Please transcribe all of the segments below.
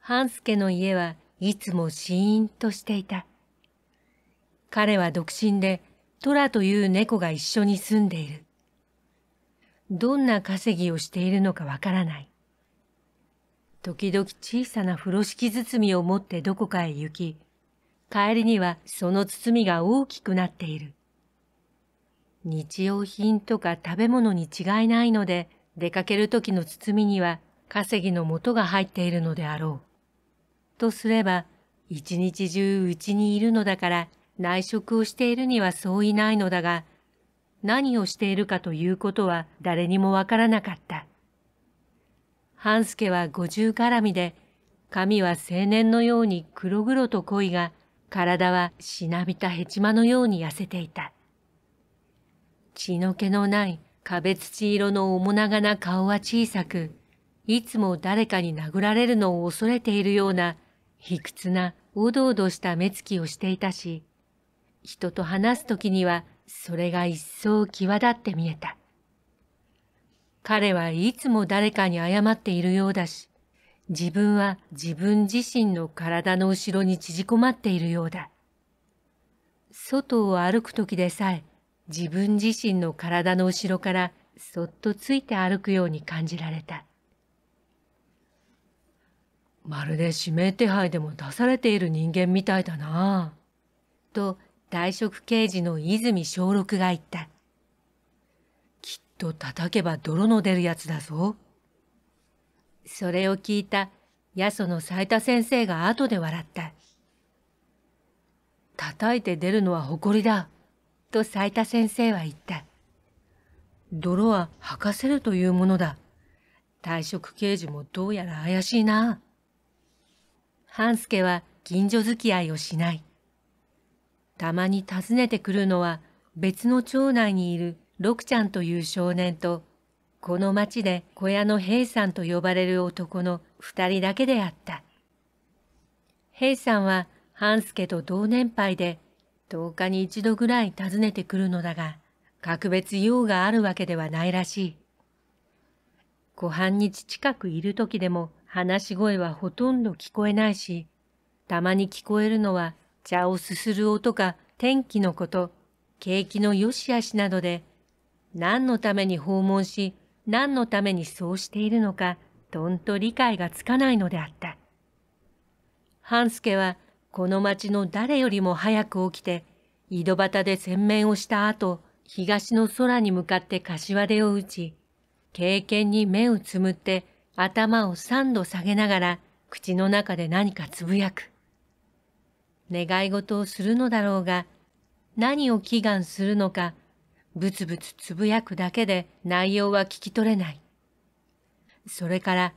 半助の家はいつもシーンとしていた。彼は独身でトラという猫が一緒に住んでいる。どんな稼ぎをしているのかわからない。時々小さな風呂敷包みを持ってどこかへ行き、帰りにはその包みが大きくなっている。日用品とか食べ物に違いないので、出かける時の包みには稼ぎの元が入っているのであろう。とすれば、一日中うちにいるのだから内職をしているにはそういないのだが、何をしているかということは誰にもわからなかった。半助は五十絡みで、髪は青年のように黒々と濃いが、体はしなびたヘチマのように痩せていた。血の気のない壁土色の面長な顔は小さく、いつも誰かに殴られるのを恐れているような、卑屈なおどおどした目つきをしていたし、人と話す時にはそれが一層際立って見えた。彼はいつも誰かに謝っているようだし、自分は自分自身の体の後ろに縮こまっているようだ。外を歩く時でさえ、自分自身の体の後ろからそっとついて歩くように感じられた。まるで指名手配でも出されている人間みたいだなぁ。と退職刑事の泉小六が言った。きっと叩けば泥の出るやつだぞ。それを聞いた八十の斉田先生が後で笑った。叩いて出るのは誇りだ、と斉田先生は言った。泥は吐かせるというものだ。退職刑事もどうやら怪しいな。半助は近所付き合いをしない。たまに訪ねてくるのは別の町内にいる六ちゃんという少年と、この町で小屋の平さんと呼ばれる男の二人だけであった。平さんは半助と同年配で、10日に一度ぐらい訪ねてくるのだが、格別用があるわけではないらしい。ご半日近くいる時でも話し声はほとんど聞こえないし、たまに聞こえるのは茶をすする音か天気のこと、景気の良し悪しなどで、何のために訪問し、何のためにそうしているのか、どんと理解がつかないのであった。半助は、この町の誰よりも早く起きて、井戸端で洗面をした後、東の空に向かって柏手を打ち、経験に目をつむって頭を三度下げながら口の中で何かつぶやく。願い事をするのだろうが、何を祈願するのか、ぶつぶつつぶやくだけで内容は聞き取れない。それから、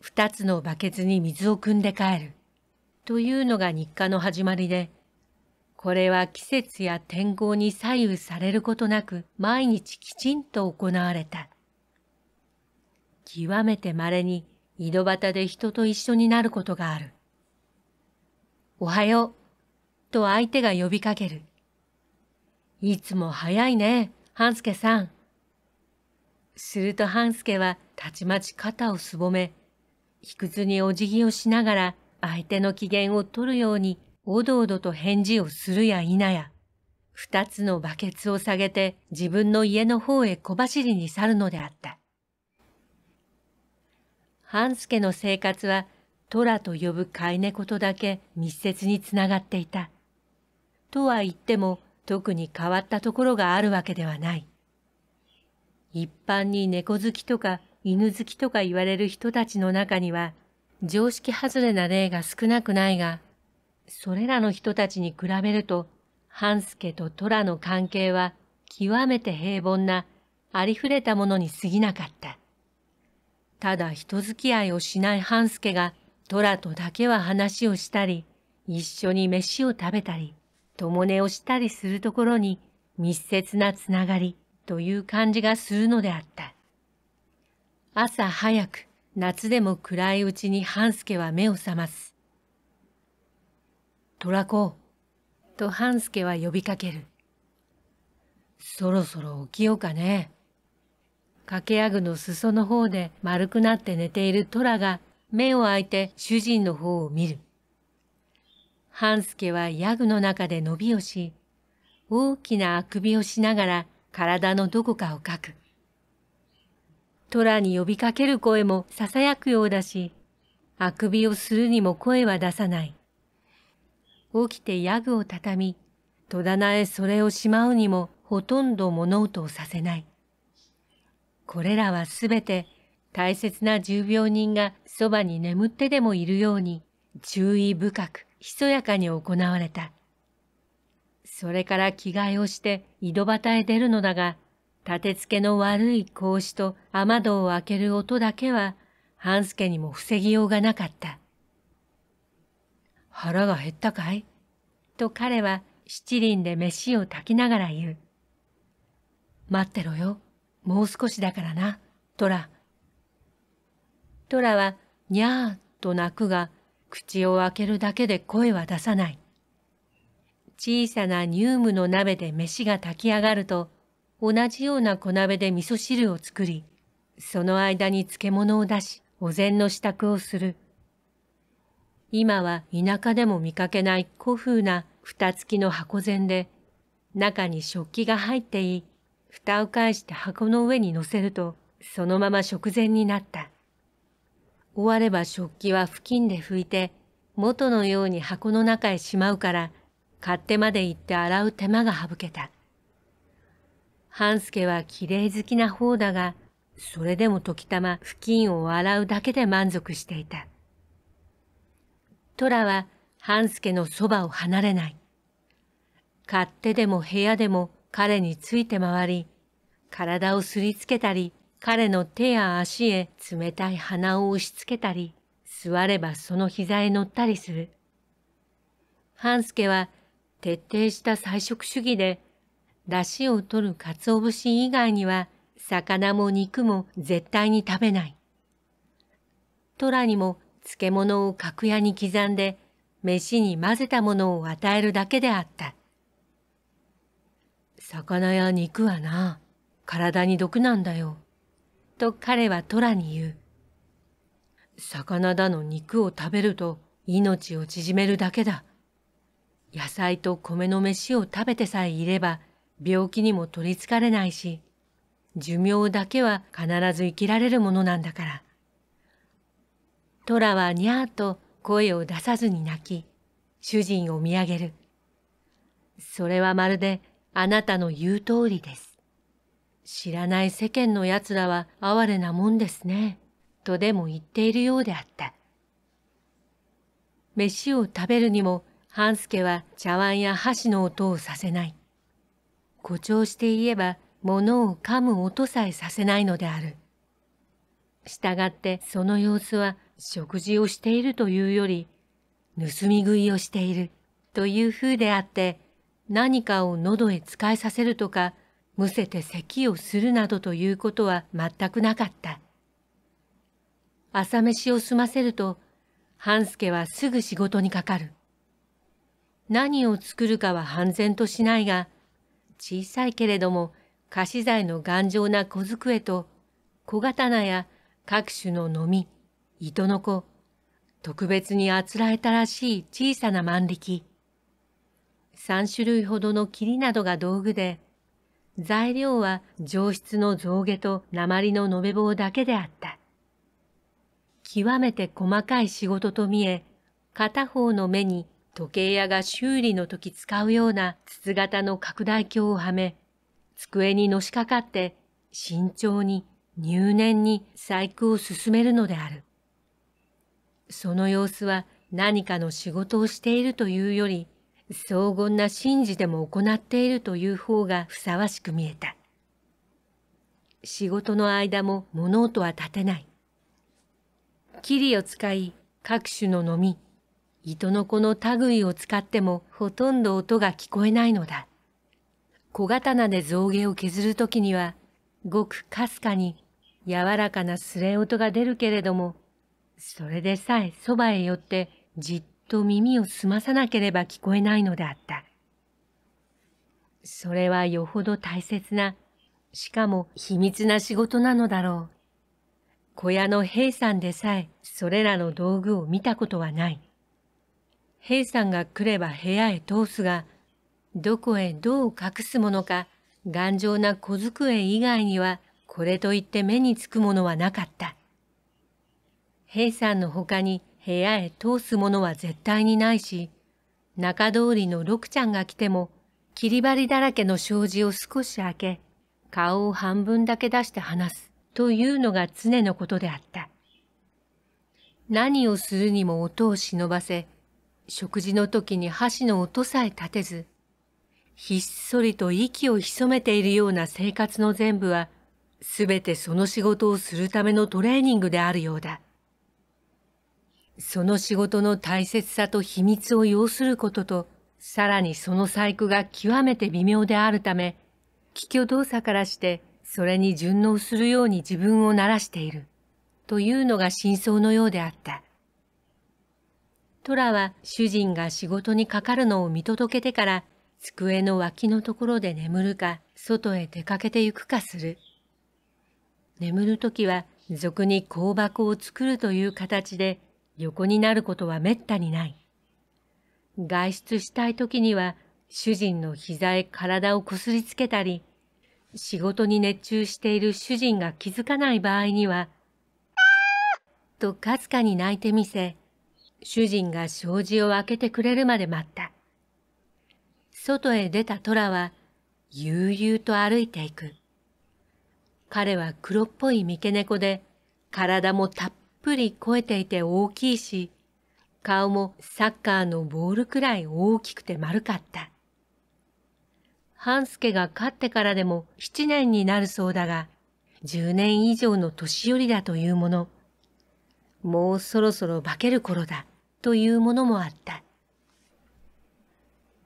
二つのバケツに水を汲んで帰る。というのが日課の始まりで、これは季節や天候に左右されることなく毎日きちんと行われた。極めて稀に井戸端で人と一緒になることがある。おはよう。と相手が呼びかける。いつも早いね、半助さん。すると半助はたちまち肩をすぼめ、卑屈にお辞儀をしながら相手の機嫌を取るようにおどおどと返事をするや否や、二つのバケツを下げて自分の家の方へ小走りに去るのであった。半助の生活はトラと呼ぶ飼い猫とだけ密接につながっていた。とは言っても特に変わったところがあるわけではない。一般に猫好きとか犬好きとか言われる人たちの中には常識外れな例が少なくないが、それらの人たちに比べると、半助と虎の関係は極めて平凡なありふれたものに過ぎなかった。ただ人付き合いをしない半助が虎とだけは話をしたり、一緒に飯を食べたり、共寝をしたりするところに密接なつながりという感じがするのであった。朝早く、夏でも暗いうちに半助は目を覚ます。虎子、と半助は呼びかける。そろそろ起きようかね。掛けあぐの裾の方で丸くなって寝ている虎が目を開いて主人の方を見る。半助はヤグの中で伸びをし、大きなあくびをしながら体のどこかをかく。虎に呼びかける声も囁くようだし、あくびをするにも声は出さない。起きてヤグを畳み、戸棚へそれをしまうにもほとんど物音をさせない。これらはすべて大切な重病人がそばに眠ってでもいるように注意深くひそやかに行われた。それから着替えをして井戸端へ出るのだが、立て付けの悪い格子と雨戸を開ける音だけは、半助にも防ぎようがなかった。腹が減ったかいと彼は七輪で飯を炊きながら言う。待ってろよ。もう少しだからな、トラ。トラは、にゃーと泣くが、口を開けるだけで声は出さない。小さな乳ムの鍋で飯が炊き上がると、同じような小鍋で味噌汁を作り、その間に漬物を出し、お膳の支度をする。今は田舎でも見かけない古風な蓋付きの箱膳で、中に食器が入っていい、蓋を返して箱の上に乗せると、そのまま食前になった。終われば食器は布巾で拭いて、元のように箱の中へしまうから、買ってまで行って洗う手間が省けた。半助は綺麗好きな方だが、それでも時たま布巾を洗うだけで満足していた。虎は半助のそばを離れない。勝手でも部屋でも彼について回り、体をすりつけたり、彼の手や足へ冷たい鼻を押し付けたり、座ればその膝へ乗ったりする。半助は徹底した菜食主義で、出汁を取る鰹節以外には、魚も肉も絶対に食べない。虎にも漬物を格屋に刻んで、飯に混ぜたものを与えるだけであった。魚や肉はな、体に毒なんだよ。と彼はトラに言う。魚だの肉を食べると命を縮めるだけだ。野菜と米の飯を食べてさえいれば病気にも取りつかれないし、寿命だけは必ず生きられるものなんだから。トラはにゃーと声を出さずに泣き、主人を見上げる。それはまるであなたの言う通りです。知らない世間の奴らは哀れなもんですね、とでも言っているようであった。飯を食べるにも、半助は茶碗や箸の音をさせない。誇張して言えば、物を噛む音さえさせないのである。従ってその様子は食事をしているというより、盗み食いをしているという風であって、何かを喉へ使いさせるとか、むせて咳をするなどということは全くなかった。朝飯を済ませると、半助はすぐ仕事にかかる。何を作るかは半然としないが、小さいけれども菓子材の頑丈な小机と小刀や各種ののみ、糸の子、特別にあつらえたらしい小さな万力。三種類ほどの霧などが道具で、材料は上質の象牙と鉛の延べ棒だけであった。極めて細かい仕事と見え、片方の目に時計屋が修理の時使うような筒型の拡大鏡をはめ、机にのしかかって慎重に入念に細工を進めるのである。その様子は何かの仕事をしているというより、荘厳な神事でも行っているという方がふさわしく見えた。仕事の間も物音は立てない。霧を使い、各種の飲み、糸の子の類を使ってもほとんど音が聞こえないのだ。小刀で象牙を削るときには、ごくかすかに柔らかなすれ音が出るけれども、それでさえそばへ寄ってじっと耳を澄まさなければ聞こえないのであった。それはよほど大切な、しかも秘密な仕事なのだろう。小屋の兵さんでさえそれらの道具を見たことはない。兵さんが来れば部屋へ通すが、どこへどう隠すものか、頑丈な小机以外にはこれといって目につくものはなかった。兵さんの他に部屋へ通すものは絶対にないし、中通りの六ちゃんが来ても、切り張りだらけの障子を少し開け、顔を半分だけ出して話すというのが常のことであった。何をするにも音を忍ばせ、食事の時に箸の音さえ立てず、ひっそりと息を潜めているような生活の全部は、すべてその仕事をするためのトレーニングであるようだ。その仕事の大切さと秘密を要することと、さらにその細工が極めて微妙であるため、気虚動作からして、それに順応するように自分を鳴らしている、というのが真相のようであった。トラは主人が仕事にかかるのを見届けてから、机の脇のところで眠るか、外へ出かけて行くかする。眠るときは、俗に香箱を作るという形で横になることはめったにない。外出したい時には主人の膝へ体をこすりつけたり、仕事に熱中している主人が気づかない場合には、とかすかに泣いてみせ、主人が障子を開けてくれるまで待った。外へ出た虎は、悠々と歩いていく。彼は黒っぽい三毛猫で、体もたっぷり超えていて大きいし、顔もサッカーのボールくらい大きくて丸かった。半助が勝ってからでも七年になるそうだが、十年以上の年寄りだというもの。もうそろそろ化ける頃だというものもあった。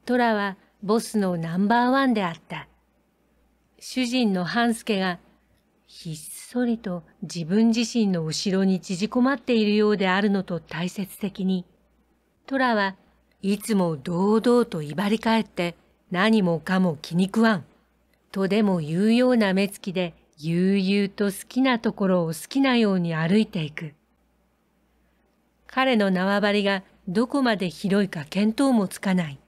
トラはボスのナンバーワンであった。主人の半助がひそ人と自分自身の後ろに縮こまっているようであるのと大切的に、トラはいつも堂々と威張り返って何もかも気に食わん、とでも言うような目つきで悠々と好きなところを好きなように歩いていく。彼の縄張りがどこまで広いか見当もつかない。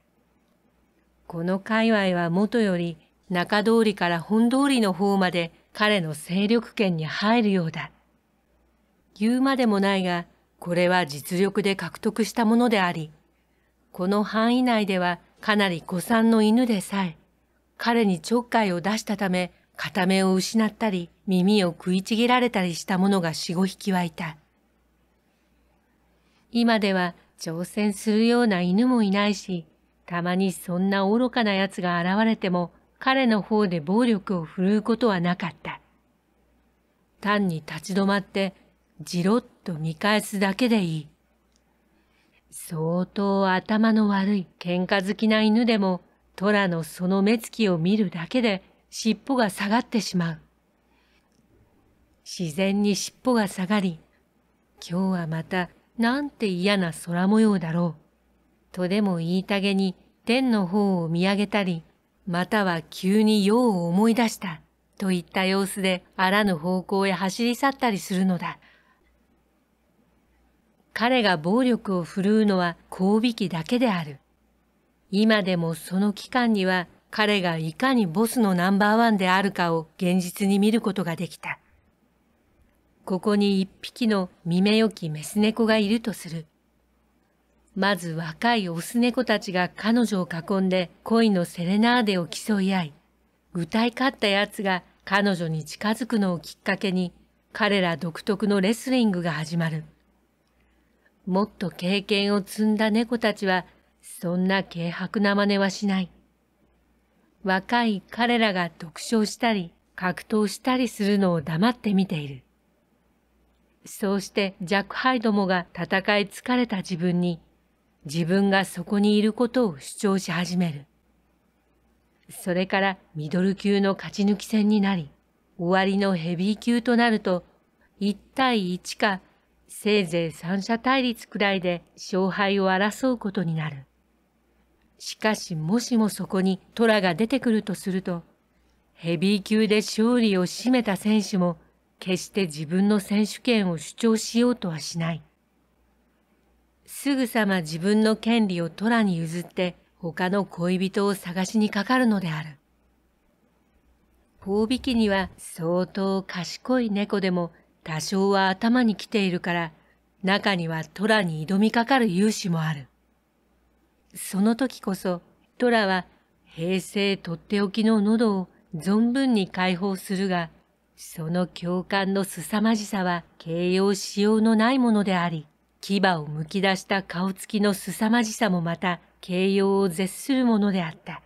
この界隈はもとより中通りから本通りの方まで彼の勢力圏に入るようだ。言うまでもないが、これは実力で獲得したものであり、この範囲内ではかなり古参の犬でさえ、彼にちょっかいを出したため、片目を失ったり、耳を食いちぎられたりした者が四五匹はいた。今では挑戦するような犬もいないし、たまにそんな愚かな奴が現れても、彼の方で暴力を振るうことはなかった。単に立ち止まって、じろっと見返すだけでいい。相当頭の悪い喧嘩好きな犬でも、虎のその目つきを見るだけで尻尾が下がってしまう。自然に尻尾が下がり、今日はまたなんて嫌な空模様だろう。とでも言いたげに天の方を見上げたり、または急に用を思い出した、といった様子であらぬ方向へ走り去ったりするのだ。彼が暴力を振るうのは交尾きだけである。今でもその期間には彼がいかにボスのナンバーワンであるかを現実に見ることができた。ここに一匹の耳目よきメス猫がいるとする。まず若いオス猫たちが彼女を囲んで恋のセレナーデを競い合い、歌い勝った奴が彼女に近づくのをきっかけに彼ら独特のレスリングが始まる。もっと経験を積んだ猫たちはそんな軽薄な真似はしない。若い彼らが独唱したり格闘したりするのを黙って見ている。そうしてジャック・ハイどもが戦い疲れた自分に自分がそこにいることを主張し始める。それからミドル級の勝ち抜き戦になり、終わりのヘビー級となると、1対1か、せいぜい三者対立くらいで勝敗を争うことになる。しかしもしもそこにトラが出てくるとすると、ヘビー級で勝利を占めた選手も、決して自分の選手権を主張しようとはしない。すぐさま自分の権利をトラに譲って他の恋人を探しにかかるのである。交尾機には相当賢い猫でも多少は頭に来ているから中にはトラに挑みかかる勇士もある。その時こそトラは平成とっておきの喉を存分に解放するが、その共感の凄まじさは形容しようのないものであり、牙をむき出した顔つきの凄まじさもまた形容を絶するものであった。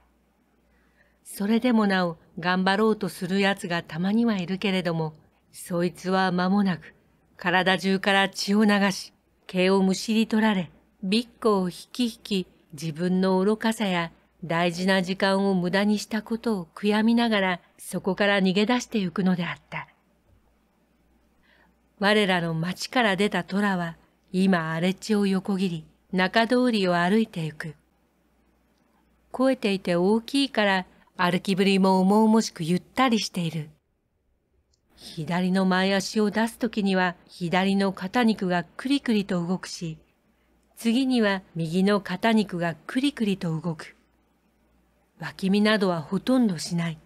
それでもなお頑張ろうとする奴がたまにはいるけれども、そいつは間もなく体中から血を流し、毛をむしり取られ、びっこを引き引き自分の愚かさや大事な時間を無駄にしたことを悔やみながらそこから逃げ出してゆくのであった。我らの町から出た虎は今荒れ地を横切り中通りを歩いてゆく。肥えていて大きいから歩きぶりも重々しくゆったりしている。左の前足を出すときには左の肩肉がくりくりと動くし、次には右の肩肉がくりくりと動く。脇見などはほとんどしない。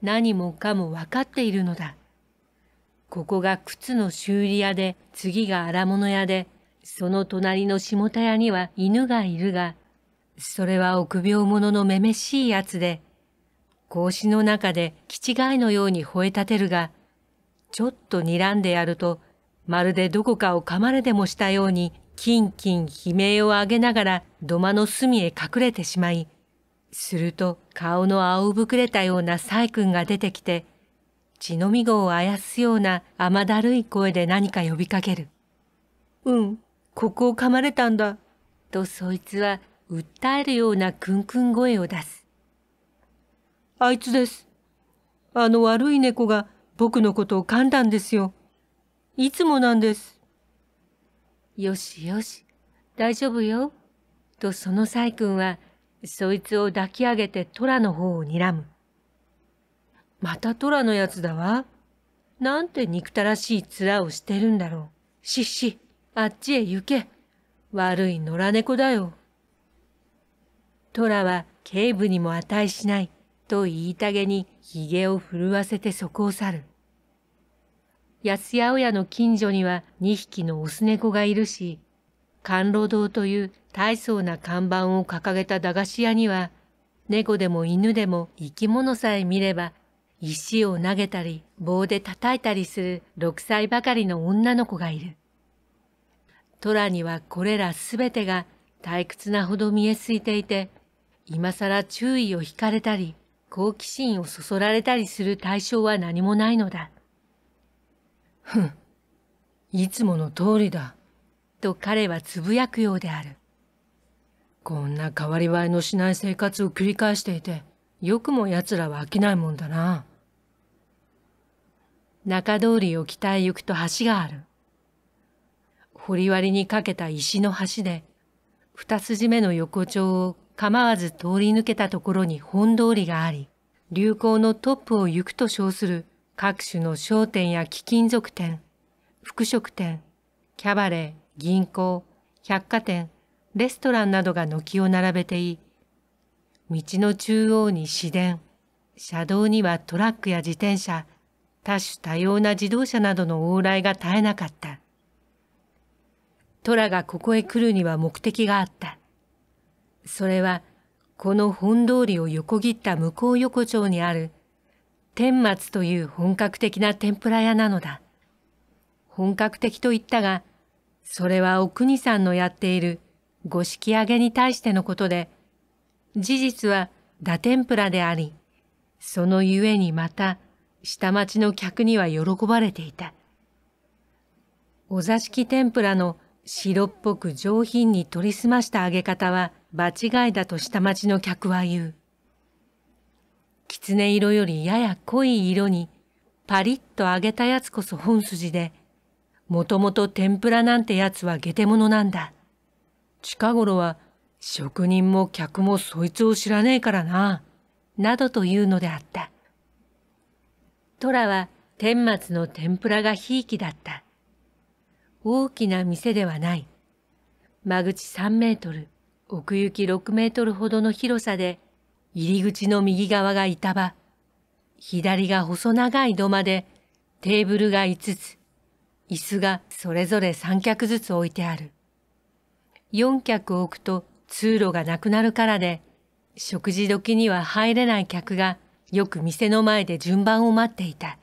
何もかもわかっているのだ。ここが靴の修理屋で、次が荒物屋で、その隣の下田屋には犬がいるが、それは臆病者のめめしいやつで、格子の中で気違いのように吠え立てるが、ちょっと睨んでやると、まるでどこかを噛まれでもしたように、キンキン悲鳴を上げながら土間の隅へ隠れてしまい、すると顔の青ぶくれたような細君が出てきて、血のみごをあやすような甘だるい声で何か呼びかける。うん、ここを噛まれたんだ。とそいつは訴えるようなクンクン声を出す。あいつです。あの悪い猫が僕のことを噛んだんですよ。いつもなんです。よしよし、大丈夫よ。とその細君は、そいつを抱き上げて虎の方を睨む。また虎のやつだわ。なんて憎たらしい面をしてるんだろう。しっし。あっちへ行け。悪い野良猫だよ。虎は警部にも値しない、と言いたげに髭を震わせてそこを去る。安八百屋の近所には2匹のオス猫がいるし、甘露堂という大層な看板を掲げた駄菓子屋には、猫でも犬でも生き物さえ見れば、石を投げたり棒で叩いたりする6歳ばかりの女の子がいる。トラにはこれらすべてが退屈なほど見えすいていて、今更注意を引かれたり、好奇心をそそられたりする対象は何もないのだ。ふん、いつもの通りだ。と彼はつぶやくようである。こんな変わり映えのしない生活を繰り返していて、よくも奴らは飽きないもんだな。中通りを北へ行くと橋がある。り割にかけた石の橋で、二筋目の横丁を構わず通り抜けたところに本通りがあり、流行のトップを行くと称する各種の商店や貴金属店、服飾店、キャバレー、銀行、百貨店、レストランなどが軒を並べていい、道の中央に市電、車道にはトラックや自転車、多種多様な自動車などの往来が絶えなかった。トラがここへ来るには目的があった。それは、この本通りを横切った向こう横丁にある、天末という本格的な天ぷら屋なのだ。本格的と言ったが、それはお国さんのやっている五色揚げに対してのことで、事実は打天ぷらであり、そのゆえにまた下町の客には喜ばれていた。お座敷天ぷらの白っぽく上品に取りすました揚げ方は場違いだと下町の客は言う。狐色よりやや濃い色にパリッと揚げたやつこそ本筋で、もともと天ぷらなんてやつは下手者なんだ。近頃は職人も客もそいつを知らねえからな、などというのであった。虎は天末の天ぷらがひいきだった。大きな店ではない。間口3メートル、奥行き6メートルほどの広さで、入り口の右側が板場、左が細長い土間で、テーブルが5つ、椅子がそれぞれ3脚ずつ置いてある。4脚置くと通路がなくなるからで、食事時には入れない客がよく店の前で順番を待っていた。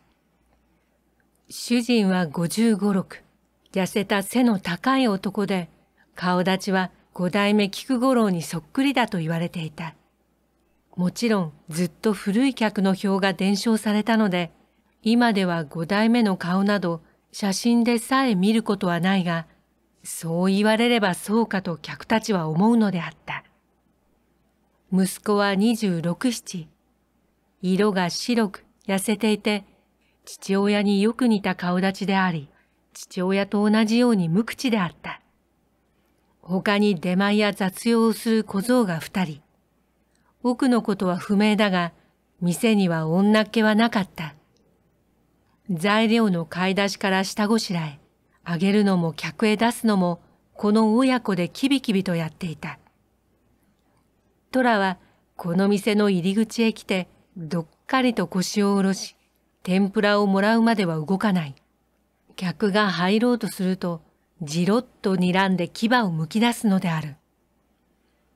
主人は55、6。痩せた背の高い男で、顔立ちは五代目菊五郎にそっくりだと言われていた。もちろんずっと古い客の表が伝承されたので、今では五代目の顔など写真でさえ見ることはないが、そう言われればそうかと客たちは思うのであった。息子は二十六七。色が白く痩せていて、父親によく似た顔立ちであり、父親と同じように無口であった。他に出前や雑用をする小僧が二人。奥のことは不明だが、店には女っ気はなかった。材料の買い出しから下ごしらえ、あげるのも客へ出すのも、この親子でキビキビとやっていた。トラは、この店の入り口へ来て、どっかりと腰を下ろし、天ぷらをもらうまでは動かない。客が入ろうとすると、じろっと睨んで牙を剥き出すのである。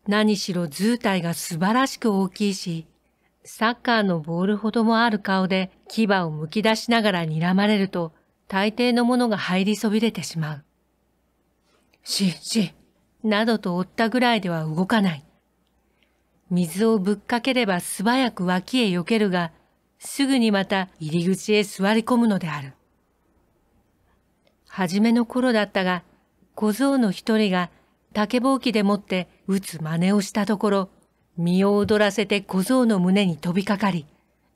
何しろ図体が素晴らしく大きいし、サッカーのボールほどもある顔で牙を剥き出しながら睨まれると、大抵のものが入りそびれてしまう。し、し、などと追ったぐらいでは動かない。水をぶっかければ素早く脇へ避けるが、すぐにまた入り口へ座り込むのである。初めの頃だったが、小僧の一人が竹ぼうきでもって打つ真似をしたところ、身を躍らせて小僧の胸に飛びかかり、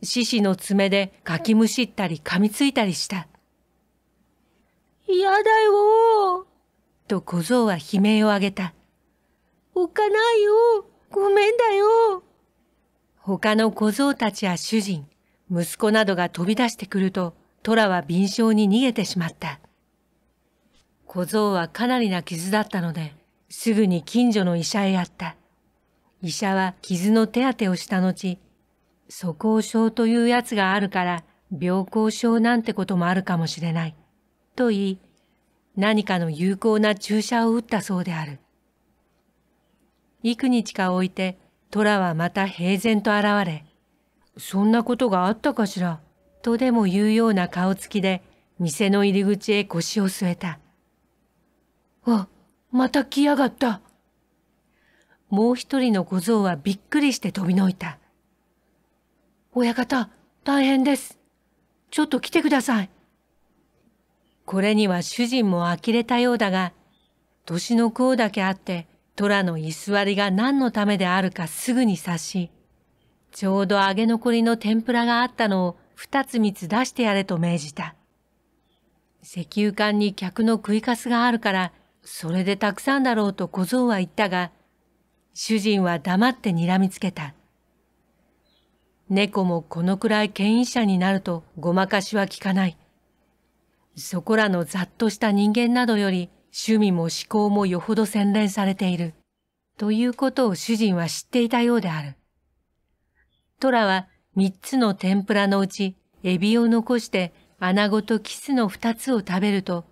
獅子の爪でかきむしったり噛みついたりした。嫌だよと小僧は悲鳴を上げた。おかないよごめんだよ他の小僧たちや主人、息子などが飛び出してくると、虎は敏捷に逃げてしまった。小僧はかなりな傷だったので、すぐに近所の医者へやった。医者は傷の手当てをした後、素行症というやつがあるから、病行症なんてこともあるかもしれない。と言い、何かの有効な注射を打ったそうである。幾日か置いて、虎はまた平然と現れ、そんなことがあったかしら、とでも言うような顔つきで、店の入り口へ腰を据えた。あ、また来やがった。もう一人の小僧はびっくりして飛びのいた。親方、大変です。ちょっと来てください。これには主人も呆れたようだが、年の功だけあって、虎の居座りが何のためであるかすぐに察し、ちょうど揚げ残りの天ぷらがあったのを二つ三つ出してやれと命じた。石油缶に客の食いかすがあるから、それでたくさんだろうと小僧は言ったが、主人は黙って睨みつけた。猫もこのくらい権威者になるとごまかしは効かない。そこらのざっとした人間などより趣味も思考もよほど洗練されている。ということを主人は知っていたようである。トラは三つの天ぷらのうちエビを残して穴子とキスの二つを食べると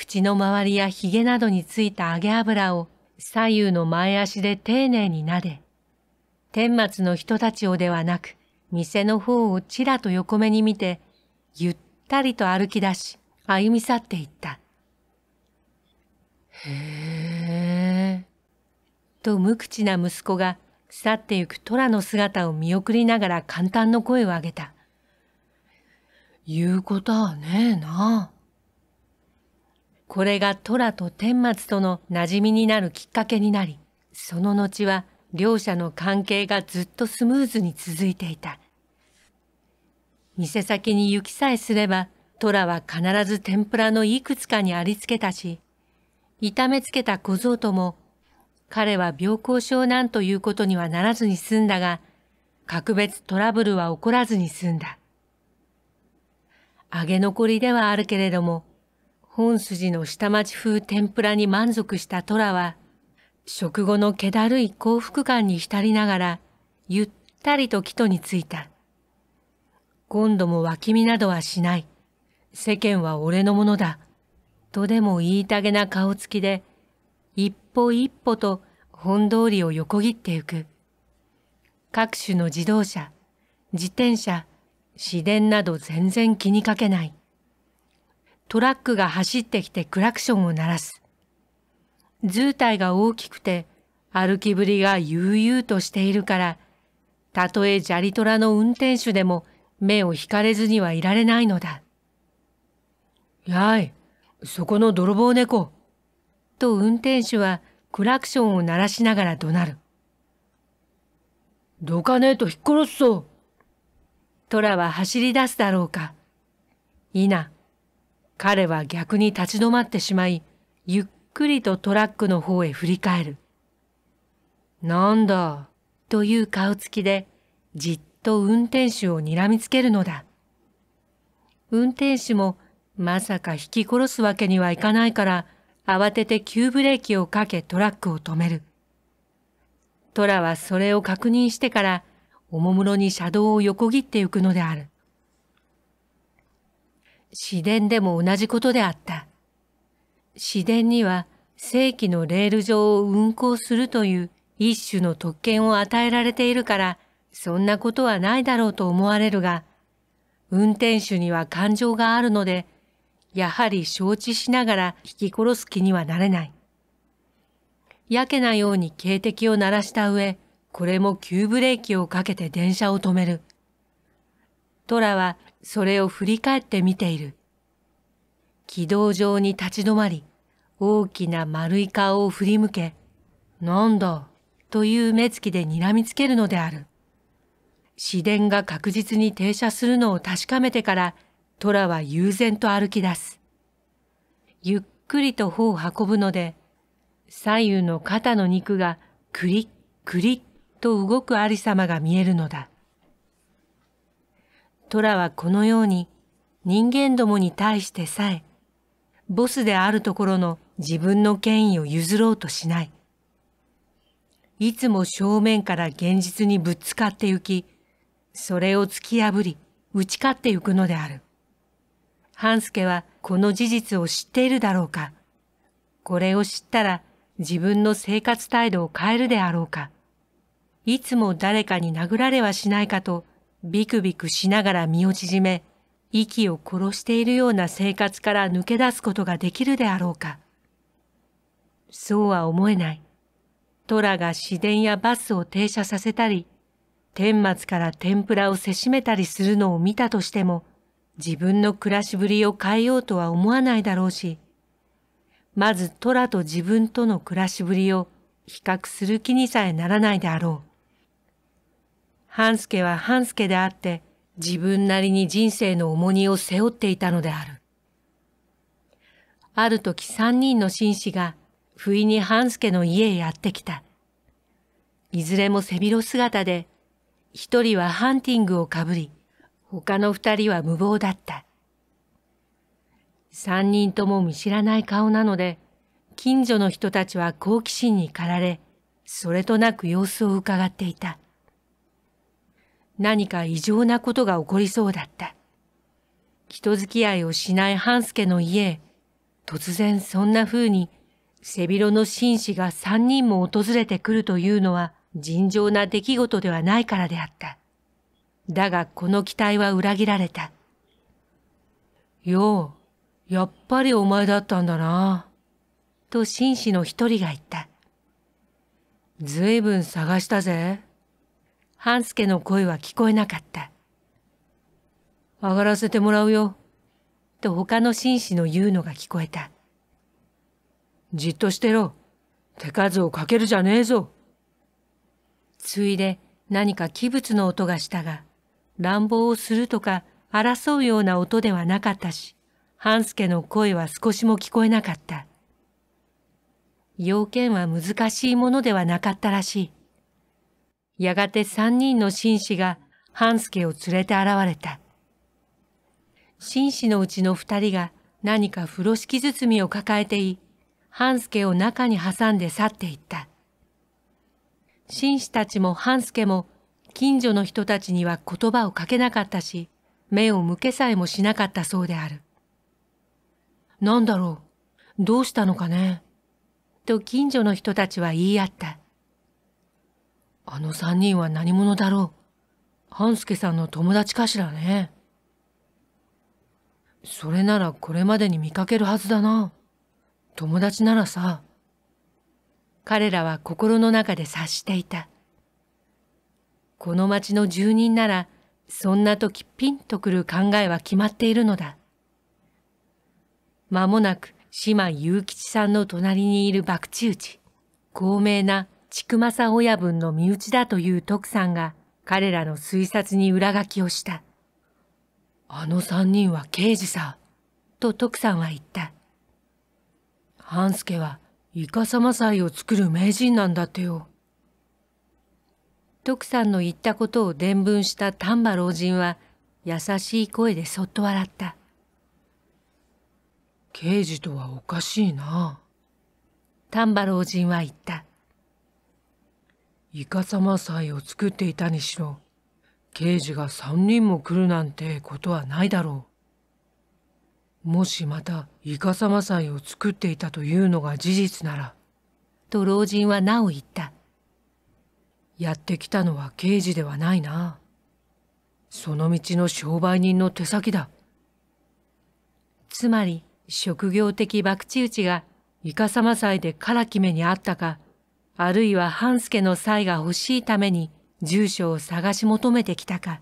口の周りや髭などについた揚げ油を左右の前足で丁寧に撫で、天末の人たちをではなく、店の方をちらと横目に見て、ゆったりと歩き出し、歩み去っていった。へえ。と無口な息子が去ってゆく虎の姿を見送りながら簡単の声を上げた。言うことはねえな。これが虎と天末との馴染みになるきっかけになり、その後は両者の関係がずっとスムーズに続いていた。店先に行きさえすれば、虎は必ず天ぷらのいくつかにありつけたし、痛めつけた小僧とも、彼は病行症なんということにはならずに済んだが、格別トラブルは起こらずに済んだ。揚げ残りではあるけれども、本筋の下町風天ぷらに満足した虎は、食後の気だるい幸福感に浸りながら、ゆったりと木戸に着いた。今度も脇見などはしない。世間は俺のものだ。とでも言いたげな顔つきで、一歩一歩と本通りを横切ってゆく。各種の自動車、自転車、市電など全然気にかけない。トラックが走ってきてクラクションを鳴らす。図体が大きくて歩きぶりが悠々としているから、たとえ砂利虎の運転手でも目を引かれずにはいられないのだ。やい、そこの泥棒猫。と運転手はクラクションを鳴らしながら怒鳴る。どかねえと引っ殺すぞ。虎は走り出すだろうか。いな、彼は逆に立ち止まってしまい、ゆっくりとトラックの方へ振り返る。なんだ、という顔つきで、じっと運転手を睨みつけるのだ。運転手もまさか引き殺すわけにはいかないから、慌てて急ブレーキをかけトラックを止める。トラはそれを確認してから、おもむろに車道を横切ってゆくのである。市電でも同じことであった。市電には正規のレール上を運行するという一種の特権を与えられているから、そんなことはないだろうと思われるが、運転手には感情があるので、やはり承知しながら引き殺す気にはなれない。やけなように警笛を鳴らした上、これも急ブレーキをかけて電車を止める。トラはそれを振り返って見ている。軌道上に立ち止まり、大きな丸い顔を振り向け、なんだ、という目つきで睨みつけるのである。市電が確実に停車するのを確かめてから、虎は悠然と歩き出す。ゆっくりと頬を運ぶので、左右の肩の肉がクリックリッと動くありさまが見えるのだ。虎はこのように人間どもに対してさえ、ボスであるところの自分の権威を譲ろうとしない。いつも正面から現実にぶつかってゆき、それを突き破り、打ち勝ってゆくのである。半助はこの事実を知っているだろうか。これを知ったら自分の生活態度を変えるであろうか。いつも誰かに殴られはしないかとビクビクしながら身を縮め、息を殺しているような生活から抜け出すことができるであろうか。そうは思えない。トラが市電やバスを停車させたり、天末から天ぷらをせしめたりするのを見たとしても、自分の暮らしぶりを変えようとは思わないだろうし、まずトラと自分との暮らしぶりを比較する気にさえならないであろう。半助は半助であって自分なりに人生の重荷を背負っていたのである。ある時三人の紳士が不意に半助の家へやってきた。いずれも背広姿で、一人はハンティングをかぶり、他の二人は無謀だった。三人とも見知らない顔なので、近所の人たちは好奇心に駆られ、それとなく様子を伺っていた。何か異常なことが起こりそうだった。人付き合いをしない半助の家へ、突然そんな風に背広の紳士が三人も訪れてくるというのは尋常な出来事ではないからであった。だがこの期待は裏切られた。よう、やっぱりお前だったんだな。と紳士の一人が言った。ずいぶん探したぜ。半助の声は聞こえなかった。上がらせてもらうよ。と他の紳士の言うのが聞こえた。じっとしてろ。手数をかけるじゃねえぞ。ついで何か器物の音がしたが、乱暴をするとか争うような音ではなかったし、半助の声は少しも聞こえなかった。要件は難しいものではなかったらしい。やがて三人の紳士が半助を連れて現れた。紳士のうちの二人が何か風呂敷包みを抱えてい、半助を中に挟んで去っていった。紳士たちも半助も近所の人たちには言葉をかけなかったし、目を向けさえもしなかったそうである。なんだろう、どうしたのかね、と近所の人たちは言い合った。あの三人は何者だろう半助さんの友達かしらね。それならこれまでに見かけるはずだな。友達ならさ。彼らは心の中で察していた。この町の住人なら、そんな時ピンとくる考えは決まっているのだ。間もなく、島雄吉さんの隣にいる博打打ち、高名なまさ親分の身内だという徳さんが彼らの推察に裏書きをした。あの三人は刑事さ、と徳さんは言った。半助はイカマ祭を作る名人なんだってよ。徳さんの言ったことを伝聞した丹波老人は優しい声でそっと笑った。刑事とはおかしいな。丹波老人は言った。イカサマ祭を作っていたにしろ、刑事が三人も来るなんてことはないだろう。もしまたイカサマ祭を作っていたというのが事実なら、と老人はなお言った。やってきたのは刑事ではないな。その道の商売人の手先だ。つまり、職業的博打打ちがイカサマ祭でら決目にあったか、あるいは半助の才が欲しいために住所を探し求めてきたか、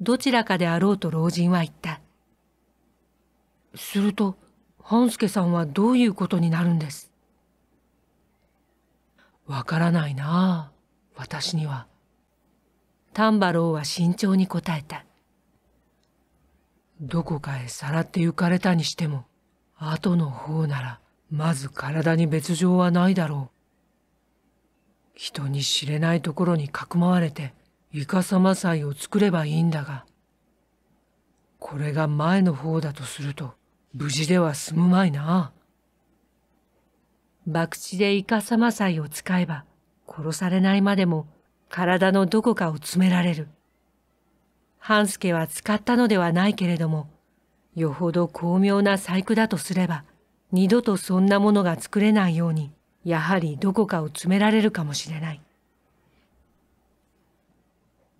どちらかであろうと老人は言った。すると、半助さんはどういうことになるんですわからないなあ、私には。丹波郎は慎重に答えた。どこかへさらって行かれたにしても、後の方なら、まず体に別状はないだろう。人に知れないところにかくまわれてイカサマ祭を作ればいいんだがこれが前の方だとすると無事では済むまいな博打でイカサマ祭を使えば殺されないまでも体のどこかを詰められる半助は使ったのではないけれどもよほど巧妙な細工だとすれば二度とそんなものが作れないようにやはりどこかを詰められるかもしれない。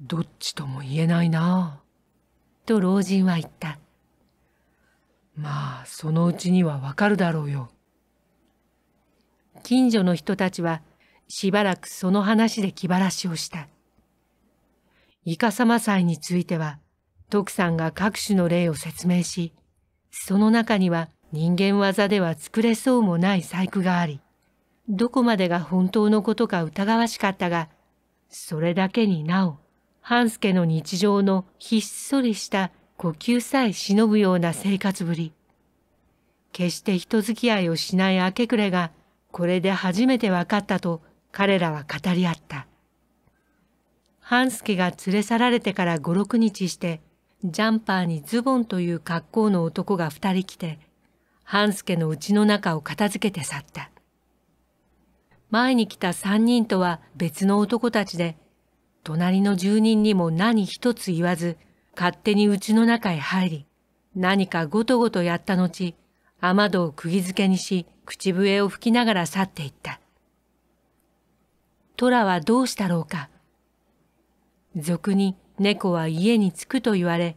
どっちとも言えないなぁ、と老人は言った。まあ、そのうちにはわかるだろうよ。近所の人たちは、しばらくその話で気晴らしをした。イカサマ祭については、徳さんが各種の例を説明し、その中には人間技では作れそうもない細工があり、どこまでが本当のことか疑わしかったが、それだけになお、半助の日常のひっそりした呼吸さえ忍ぶような生活ぶり。決して人付き合いをしない明け暮れが、これで初めて分かったと彼らは語り合った。半助が連れ去られてから五六日して、ジャンパーにズボンという格好の男が二人来て、半助の家の中を片付けて去った。前に来た3人とは別の男たちで、隣の住人にも何一つ言わず、勝手に家の中へ入り、何かごとごとやった後、雨戸を釘付けにし、口笛を吹きながら去っていった。虎はどうしたろうか。俗に猫は家に着くと言われ、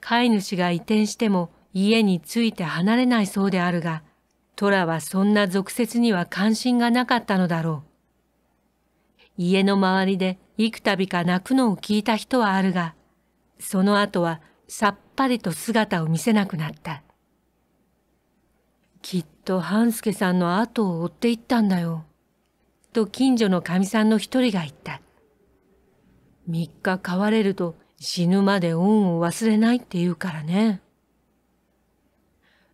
飼い主が移転しても家に着いて離れないそうであるが、トラはそんな俗説には関心がなかったのだろう。家の周りで幾度か泣くのを聞いた人はあるが、その後はさっぱりと姿を見せなくなった。きっと半助さんの後を追っていったんだよ。と近所のかみさんの一人が言った。三日飼われると死ぬまで恩を忘れないって言うからね。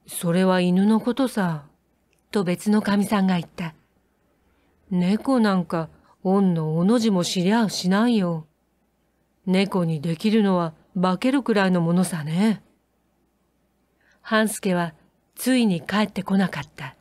それは犬のことさ。と別の神さんが言った。猫なんか、恩のおの字も知りゃあしないよ。猫にできるのは化けるくらいのものさね。半助はついに帰ってこなかった。